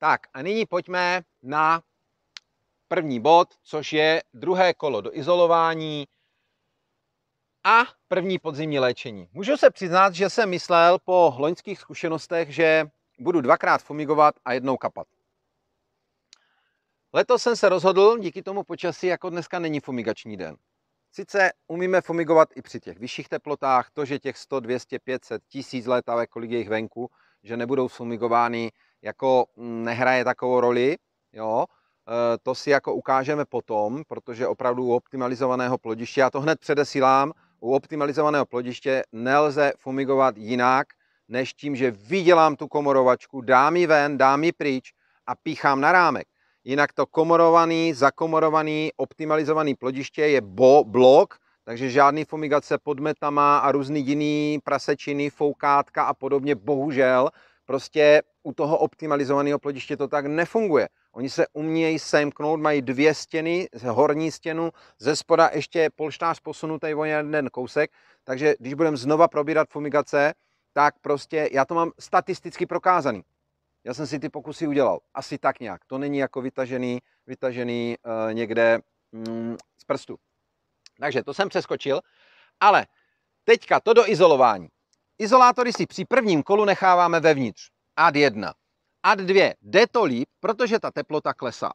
Tak a nyní pojďme na první bod, což je druhé kolo do izolování a první podzimní léčení. Můžu se přiznat, že jsem myslel po loňských zkušenostech, že budu dvakrát fumigovat a jednou kapat. Letos jsem se rozhodl díky tomu počasí, jako dneska není fumigační den. Sice umíme fumigovat i při těch vyšších teplotách, to, že těch 100, 200, 500, 1000 ale kolik je jich venku, že nebudou fumigovány, jako mm, nehraje takovou roli, jo, e, to si jako ukážeme potom, protože opravdu u optimalizovaného plodiště, já to hned předesílám, u optimalizovaného plodiště nelze fumigovat jinak, než tím, že vydělám tu komorovačku, dám ji ven, dám ji pryč a píchám na rámek. Jinak to komorovaný, zakomorovaný, optimalizovaný plodiště je bo, blok, takže žádný fumigace pod metama a různý jiný prasečiny, foukátka a podobně, bohužel, prostě u toho optimalizovaného plodiště to tak nefunguje. Oni se umějí semknout, mají dvě stěny, horní stěnu, ze spoda ještě polštář posunutý o jeden kousek, takže když budeme znova probírat fumigace, tak prostě já to mám statisticky prokázaný. Já jsem si ty pokusy udělal. Asi tak nějak. To není jako vytažený, vytažený uh, někde mm, z prstu. Takže to jsem přeskočil. Ale teďka to do izolování. Izolátory si při prvním kolu necháváme vevnitř. Ad 1. Ad 2. Jde to líp, protože ta teplota klesá.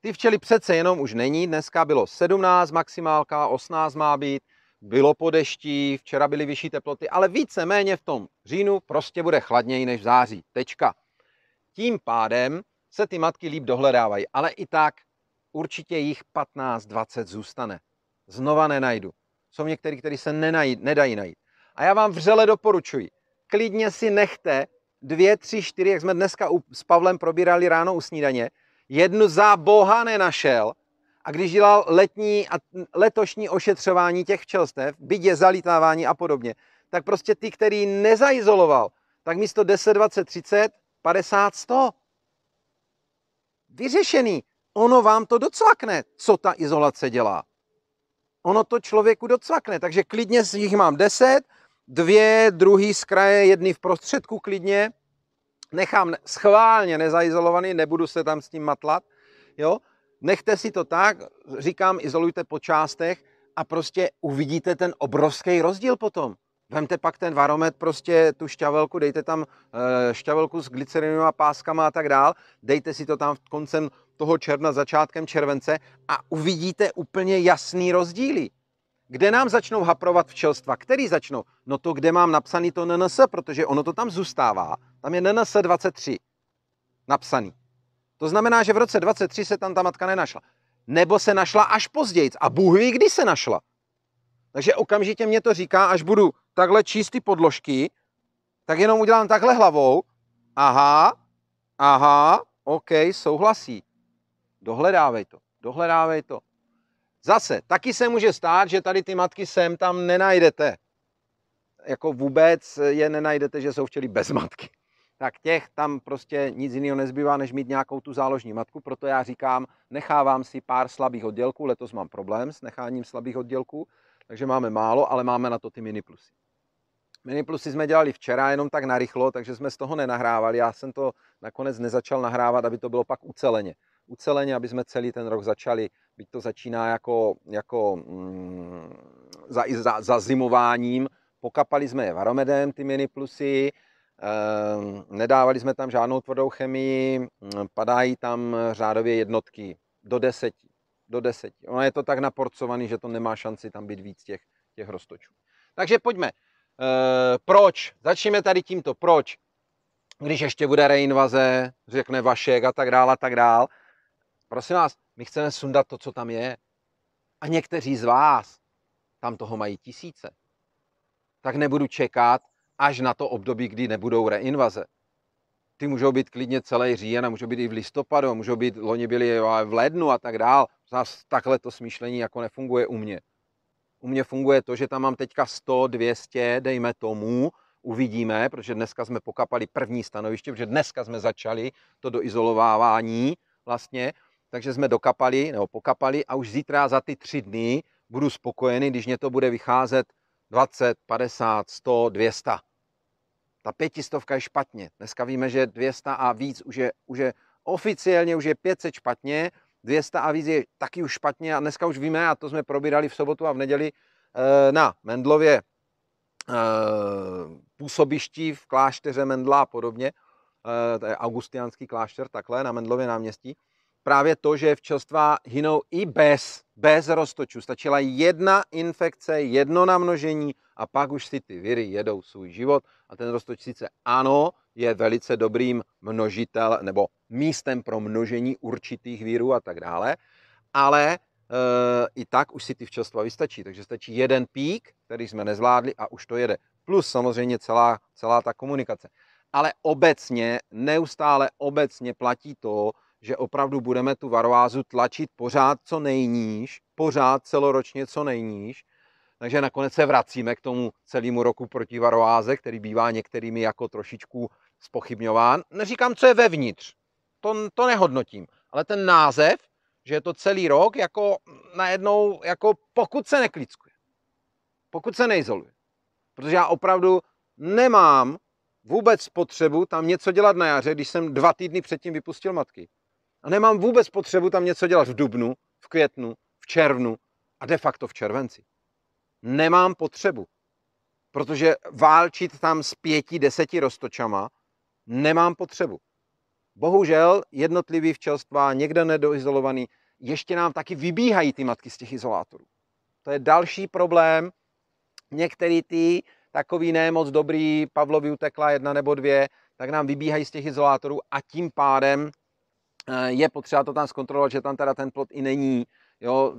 Ty včely přece jenom už není. Dneska bylo 17 maximálka, 18 má být bylo po dešti, včera byly vyšší teploty, ale víceméně v tom říjnu prostě bude chladněji než v září. Tečka. Tím pádem se ty matky líp dohledávají, ale i tak určitě jich 15-20 zůstane. Znova nenajdu. Jsou některý, který se nenajít, nedají najít. A já vám vřele doporučuji, klidně si nechte dvě, tři, čtyři, jak jsme dneska s Pavlem probírali ráno u snídaně, jednu za boha nenašel a když dělal letní a letošní ošetřování těch včelstev, bydě, zalítávání a podobně, tak prostě ty, který nezaizoloval, tak místo 10, 20, 30, 50, 100. Vyřešený. Ono vám to docvakne, co ta izolace dělá. Ono to člověku docvakne, takže klidně z nich mám 10, dvě, druhý z kraje, jedny v prostředku klidně. Nechám schválně nezaizolovaný, nebudu se tam s tím matlat. Jo? nechte si to tak, říkám, izolujte po částech a prostě uvidíte ten obrovský rozdíl potom. Vemte pak ten varomet, prostě tu šťavelku, dejte tam eh, šťavelku s glycerinovými páskama a tak dál, dejte si to tam v koncem toho června, začátkem července a uvidíte úplně jasný rozdíly. Kde nám začnou haprovat včelstva? Který začnou? No to, kde mám napsaný to NNS, protože ono to tam zůstává. Tam je NNS 23 napsaný. To znamená, že v roce 23 se tam ta matka nenašla. Nebo se našla až později. A Bůh ví, kdy se našla. Takže okamžitě mě to říká, až budu takhle číst ty podložky, tak jenom udělám takhle hlavou. Aha, aha, OK, souhlasí. Dohledávej to, dohledávej to. Zase, taky se může stát, že tady ty matky sem tam nenajdete. Jako vůbec je nenajdete, že jsou včely bez matky tak těch tam prostě nic jiného nezbývá, než mít nějakou tu záložní matku. Proto já říkám, nechávám si pár slabých oddělků. Letos mám problém s necháním slabých oddělků, takže máme málo, ale máme na to ty mini plusy. Mini plusy jsme dělali včera jenom tak narychlo, takže jsme z toho nenahrávali. Já jsem to nakonec nezačal nahrávat, aby to bylo pak uceleně. Uceleně, aby jsme celý ten rok začali, byť to začíná jako, jako mm, za, za, za zimováním. Pokapali jsme je varomedem, ty mini plusy, Ehm, nedávali jsme tam žádnou tvrdou chemii, mm, padají tam řádově jednotky do deseti. Do deseti. Ono je to tak naporcovaný, že to nemá šanci tam být víc těch, těch roztočů. Takže pojďme. Ehm, proč? začneme tady tímto. Proč? Když ještě bude reinvaze, řekne Vašek a tak dál a tak dál. Prosím vás, my chceme sundat to, co tam je. A někteří z vás tam toho mají tisíce. Tak nebudu čekat, až na to období, kdy nebudou reinvaze. Ty můžou být klidně celý říjen a můžou být i v listopadu, a můžou být, loni byli v lednu a tak dál. Zas takhle to smýšlení jako nefunguje u mě. U mě funguje to, že tam mám teďka 100, 200, dejme tomu, uvidíme, protože dneska jsme pokapali první stanoviště, protože dneska jsme začali to doizolovávání vlastně, takže jsme dokapali nebo pokapali a už zítra za ty tři dny budu spokojený, když mě to bude vycházet 20, 50, 100, 200. Ta pětistovka je špatně. Dneska víme, že 200 a víc už je, už je oficiálně už je 500 špatně, 200 a víc je taky už špatně a dneska už víme, a to jsme probírali v sobotu a v neděli eh, na Mendlově eh, působišti v klášteře Mendla a podobně, eh, to je augustiánský klášter, takhle na Mendlově náměstí, právě to, že včelstva hynou i bez, bez roztočů. Stačila jedna infekce, jedno namnožení a pak už si ty viry jedou svůj život a ten roztoč sice ano, je velice dobrým množitel nebo místem pro množení určitých virů a tak dále, ale e, i tak už si ty včelstva vystačí. Takže stačí jeden pík, který jsme nezvládli a už to jede. Plus samozřejmě celá, celá ta komunikace. Ale obecně, neustále obecně platí to, že opravdu budeme tu varvázu tlačit pořád co nejníž, pořád celoročně co nejníž, takže nakonec se vracíme k tomu celému roku proti varoáze, který bývá některými jako trošičku spochybňován. Neříkám, co je vevnitř, to, to nehodnotím, ale ten název, že je to celý rok, jako najednou, jako pokud se neklickuje, pokud se neizoluje. Protože já opravdu nemám vůbec potřebu tam něco dělat na jaře, když jsem dva týdny předtím vypustil matky. A nemám vůbec potřebu tam něco dělat v dubnu, v květnu, v červnu a de facto v červenci. Nemám potřebu, protože válčit tam s pěti, deseti roztočama nemám potřebu. Bohužel jednotlivý včelstva, někde nedoizolovaný, ještě nám taky vybíhají ty matky z těch izolátorů. To je další problém. Některý ty takový nemoc dobrý, Pavlovi utekla jedna nebo dvě, tak nám vybíhají z těch izolátorů a tím pádem Eh, je potřeba to tam zkontrolovat, že tam teda ten plot i není, jo,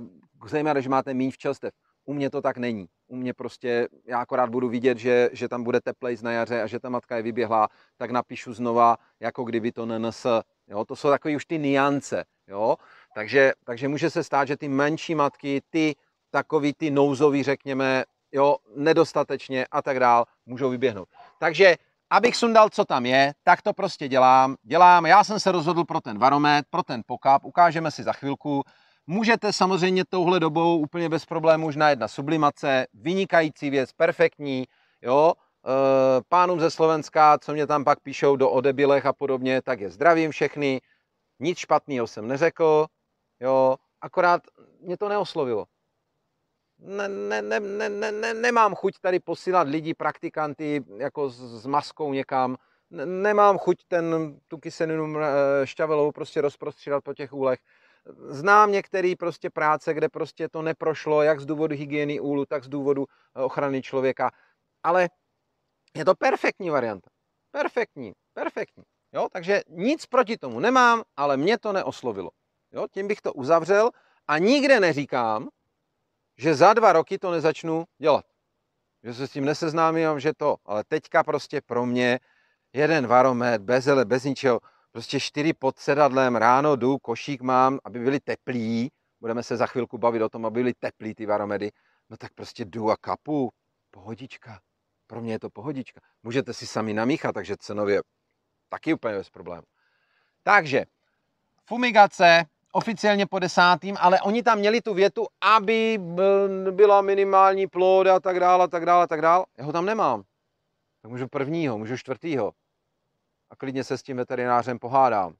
zejména, když máte méně včelstev. U mě to tak není. U mě prostě, já akorát budu vidět, že, že tam bude z na jaře a že ta matka je vyběhla, tak napíšu znova, jako kdyby to NNS. Jo, to jsou takové už ty niance. Jo? Takže, takže může se stát, že ty menší matky, ty takový ty nouzový, řekněme, jo, nedostatečně a tak dál, můžou vyběhnout. Takže abych sundal, co tam je, tak to prostě dělám. Dělám, já jsem se rozhodl pro ten varomet, pro ten pokap, ukážeme si za chvilku. Můžete samozřejmě touhle dobou úplně bez problémů už najet na sublimace, vynikající věc, perfektní, jo. E, pánům ze Slovenska, co mě tam pak píšou do odebilech a podobně, tak je zdravím všechny. Nic špatného jsem neřekl, jo, akorát mě to neoslovilo ne, ne, ne, ne, ne, ne, nemám chuť tady posílat lidi, praktikanty jako s, s maskou někam, ne, nemám chuť ten, tu kyselinum eh, šťavelovou prostě rozprostřídat po těch úlech. Znám některé prostě práce, kde prostě to neprošlo, jak z důvodu hygieny úlu, tak z důvodu eh, ochrany člověka. Ale je to perfektní varianta. Perfektní, perfektní. Jo? Takže nic proti tomu nemám, ale mě to neoslovilo. Jo? Tím bych to uzavřel a nikde neříkám, že za dva roky to nezačnu dělat. Že se s tím neseznámím, že to. Ale teďka prostě pro mě jeden varomet, bez ele, bez ničeho, prostě čtyři pod sedadlem, ráno jdu, košík mám, aby byly teplí, budeme se za chvilku bavit o tom, aby byly teplí ty varomedy, no tak prostě jdu a kapu, pohodička. Pro mě je to pohodička. Můžete si sami namíchat, takže cenově taky úplně bez problému. Takže fumigace, oficiálně po desátým, ale oni tam měli tu větu, aby byla minimální ploda a tak dále, a tak dále, a tak dále. Já ho tam nemám. Tak můžu prvního, můžu čtvrtýho. A klidně se s tím veterinářem pohádám.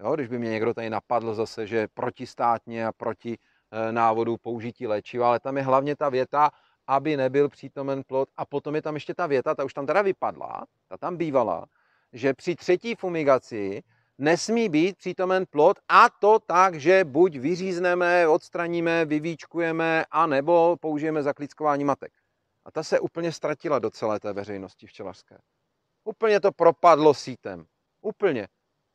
Jo, když by mě někdo tady napadl zase, že protistátně a proti eh, návodu použití léčiva, ale tam je hlavně ta věta, aby nebyl přítomen plod. A potom je tam ještě ta věta, ta už tam teda vypadla, ta tam bývala, že při třetí fumigaci nesmí být přítomen plod a to tak, že buď vyřízneme, odstraníme, vyvíčkujeme, a nebo použijeme zaklíckování matek. A ta se úplně ztratila do celé té veřejnosti včelařské. Úplně to propadlo sítem. Úplně.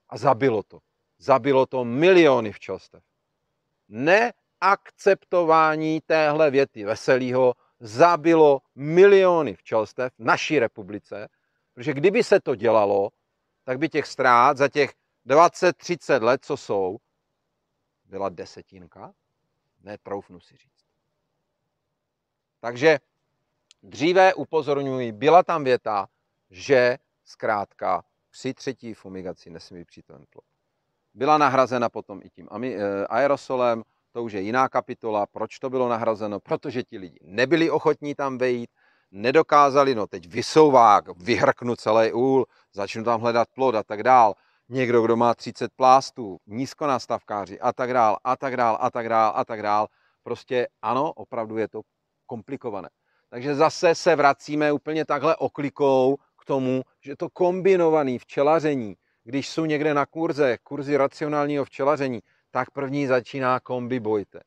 A zabilo to. Zabilo to miliony včelstev. Neakceptování téhle věty veselýho zabilo miliony včelstev v naší republice, protože kdyby se to dělalo, tak by těch ztrát za těch 20-30 let, co jsou, byla desetinka? Netroufnu si říct. Takže dříve upozorňuji, byla tam věta, že zkrátka při třetí fumigaci nesmí být přítomen plod. Byla nahrazena potom i tím eh, aerosolem, to už je jiná kapitola, proč to bylo nahrazeno, protože ti lidi nebyli ochotní tam vejít, nedokázali, no teď vysouvák, vyhrknu celý úl, začnu tam hledat plod a tak dál někdo, kdo má 30 plástů, nízkonastavkáři a tak dál, a tak dál, a tak dál, a tak dál. Prostě ano, opravdu je to komplikované. Takže zase se vracíme úplně takhle oklikou k tomu, že to kombinované včelaření, když jsou někde na kurze, kurzy racionálního včelaření, tak první začíná kombi bojte.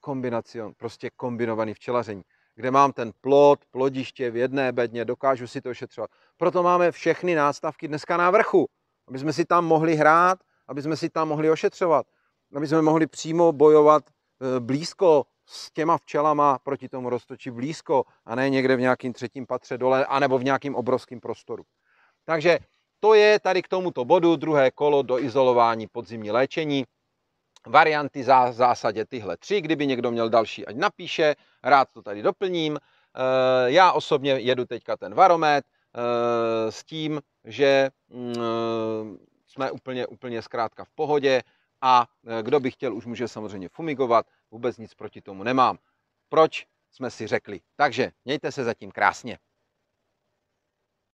Kombinacion, prostě kombinovaný včelaření, kde mám ten plot, plodiště v jedné bedně, dokážu si to ošetřovat. Proto máme všechny nástavky dneska na vrchu, aby jsme si tam mohli hrát, aby jsme si tam mohli ošetřovat, aby jsme mohli přímo bojovat e, blízko s těma včelama proti tomu roztoči blízko a ne někde v nějakém třetím patře dole anebo v nějakém obrovském prostoru. Takže to je tady k tomuto bodu druhé kolo do izolování podzimní léčení. Varianty za zásadě tyhle tři, kdyby někdo měl další, ať napíše, rád to tady doplním. E, já osobně jedu teďka ten varomet, Eh, s tím, že mm, eh, jsme úplně, úplně zkrátka v pohodě a eh, kdo by chtěl, už může samozřejmě fumigovat, vůbec nic proti tomu nemám. Proč jsme si řekli? Takže mějte se zatím krásně.